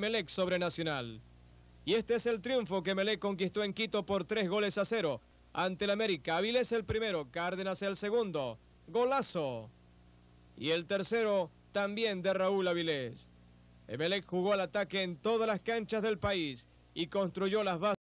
Melec sobre Nacional. Y este es el triunfo que Melec conquistó en Quito por tres goles a cero. Ante el América, Avilés el primero, Cárdenas el segundo. Golazo. Y el tercero también de Raúl Avilés. Emelec jugó al ataque en todas las canchas del país y construyó las bases.